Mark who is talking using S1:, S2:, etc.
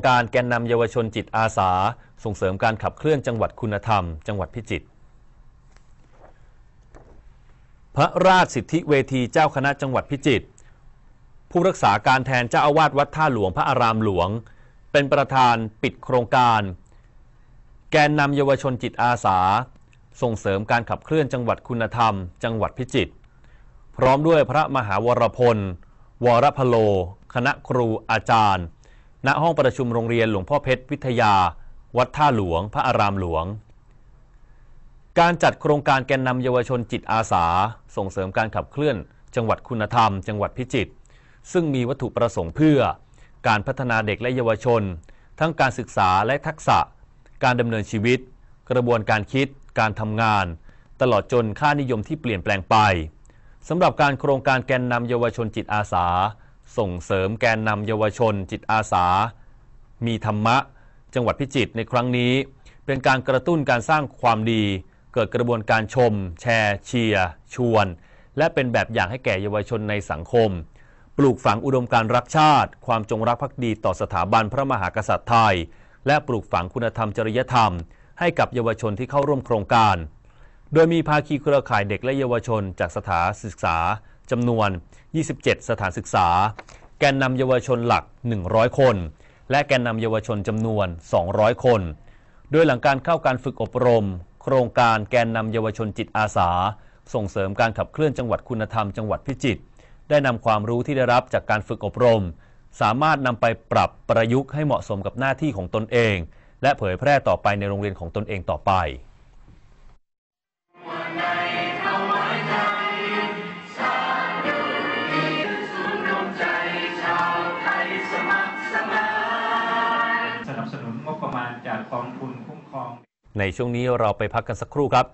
S1: การ แกนนำเยาวชนจิตอาสา ส่งเสริมการขับเคลื่อนจังหวัดคุณธรรมจังหวัดพิจิตรพระราชสิทธิเวทีเจ้าคณะจังหวัดพิจิตรผู้รักษาการแทนเจ้าอาวาสวัดท่าหลวงพระอารามหลวงเป็นประธานปิดโครงการแกนนำเยาวชนจิตอาสาส่งเสริมการขับเคลื่อนจังหวัดคุณธรรมจังหวัดพิจิตรพร้อมด้วยพระมหาวรพลวรพโล คณะครูอาจารย์ณห้องประชุมโรงเรียนหลวงพ่อเพชร วิทยา วัดท่าหลวง พระอารามหลวง การจัดโครงการแกนนำเยาวชนจิตอาสา ส่งเสริมการขับเคลื่อน จังหวัดคุณธรรม จังหวัดพิจิตรซึ่งมีวัตถุประสงค์เพื่อ การพัฒนาเด็กและเยาวชน ทั้งการศึกษาและทักษะ การดำเนินชีวิต กระบวนการคิด การทำงาน ตลอดจนค่านิยมที่เปลี่ยนแปลงไปสำหรับการโครงการแกนนำเยาวชนจิตอาสาส่งเสริมแกนนำเยาวชนจิตอาสา มีธรรมะ จังหวัดพิจิตรในครั้งนี้ เป็นการกระตุ้นการสร้างความดี เกิดกระบวนการชม แชร์ เชียร์ชวน และเป็นแบบอย่างให้แก่เยาวชนในสังคม ปลูกฝังอุดมการรักชาติ ความจงรักภักดีต่อสถาบันพระมหากษัตริย์ไทย และปลูกฝังคุณธรรมจริยธรรม ให้กับเยาวชนที่เข้าร่วมโครงการ โดยมีภาคีเครือข่ายเด็กและเยาวชนจากสถานศึกษาจำนวน 27 สถานศึกษา แกนนำเยาวชนหลัก 100 คน และแกนนำเยาวชนจำนวน 200 คน โดยหลังการเข้าการฝึกอบรม โครงการแกนนำเยาวชนจิตอาสา ส่งเสริมการขับเคลื่อนจังหวัดคุณธรรมจังหวัดพิจิตร ได้นำความรู้ที่ได้รับจากการฝึกอบรม สามารถนำไปปรับประยุกต์ให้เหมาะสมกับหน้าที่ของตนเอง และเผยแพร่ต่อไปในโรงเรียนของตนเองต่อไปประมาณจากกองทุนคุ้มครอง ในช่วงนี้เราไปพักกันสักครู่ครับ